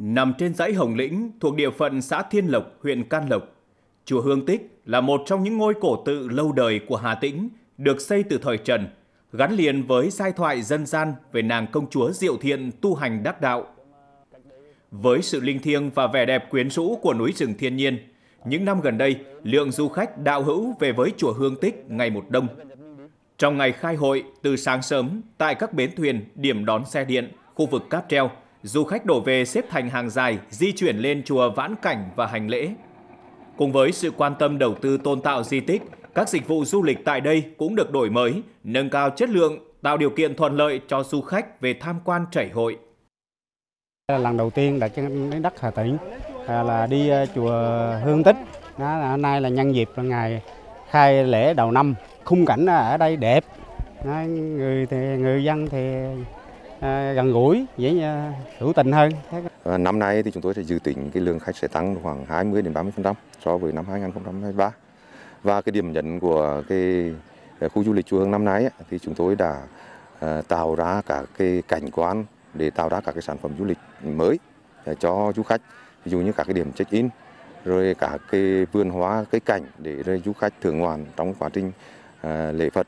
nằm trên dãy Hồng Lĩnh thuộc địa phận xã Thiên Lộc, huyện Can Lộc. Chùa Hương Tích là một trong những ngôi cổ tự lâu đời của Hà Tĩnh, được xây từ thời Trần, gắn liền với giai thoại dân gian về nàng công chúa Diệu Thiện tu hành đắc đạo. Với sự linh thiêng và vẻ đẹp quyến rũ của núi rừng thiên nhiên, những năm gần đây, lượng du khách đạo hữu về với chùa Hương Tích ngày một đông. Trong ngày khai hội, từ sáng sớm, tại các bến thuyền, điểm đón xe điện, khu vực cáp treo – du khách đổ về xếp thành hàng dài di chuyển lên chùa Vãn Cảnh và hành lễ. Cùng với sự quan tâm đầu tư tôn tạo di tích, các dịch vụ du lịch tại đây cũng được đổi mới, nâng cao chất lượng, tạo điều kiện thuận lợi cho du khách về tham quan trải hội. Lần đầu tiên đã đến đất Hà Tĩnh là đi ờ, chùa Hương Tích. Đó hôm nay là nhân dịp là ngày khai lễ đầu năm. Khung cảnh ở đây đẹp. người thì người dân thì À, gần gũi dễ à, hữu tình hơn. À, năm nay thì chúng tôi sẽ dự tính cái lượng khách sẽ tăng khoảng 20 đến 30% so với năm 2023. Và cái điểm nhấn của cái khu du lịch Chùa Hương năm nay thì chúng tôi đã tạo ra cả cái cảnh quan để tạo ra các cái sản phẩm du lịch mới cho du khách ví dụ như các cái điểm check-in rồi cả cái vườn hóa cái cảnh để du khách thưởng ngoạn trong quá trình lễ Phật.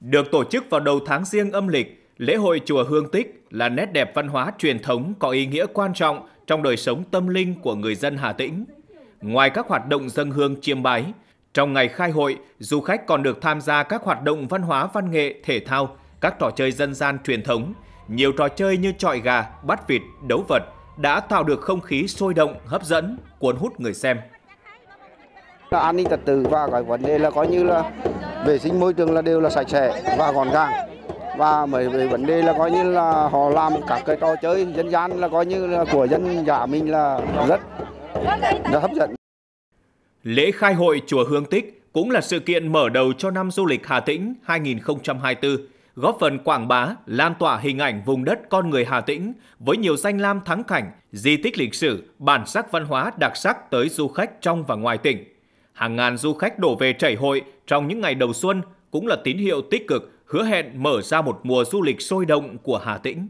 Được tổ chức vào đầu tháng riêng âm lịch, Lễ hội Chùa Hương Tích là nét đẹp văn hóa truyền thống có ý nghĩa quan trọng trong đời sống tâm linh của người dân Hà Tĩnh. Ngoài các hoạt động dân hương chiêm bái, trong ngày khai hội, du khách còn được tham gia các hoạt động văn hóa văn nghệ, thể thao, các trò chơi dân gian truyền thống. Nhiều trò chơi như trọi gà, bắt vịt, đấu vật đã tạo được không khí sôi động, hấp dẫn, cuốn hút người xem. Là an ninh trật tự và cái vấn đề là coi như là vệ sinh môi trường là đều là sạch sẽ và gọn gàng và mấy về vấn đề là coi như là họ làm các cái trò chơi dân gian là coi như là của dân giả mình là rất rất hấp dẫn. Lễ khai hội chùa Hương Tích cũng là sự kiện mở đầu cho năm du lịch Hà Tĩnh 2024, góp phần quảng bá, lan tỏa hình ảnh vùng đất con người Hà Tĩnh với nhiều danh lam thắng cảnh, di tích lịch sử, bản sắc văn hóa đặc sắc tới du khách trong và ngoài tỉnh. Hàng ngàn du khách đổ về chảy hội trong những ngày đầu xuân cũng là tín hiệu tích cực hứa hẹn mở ra một mùa du lịch sôi động của Hà Tĩnh.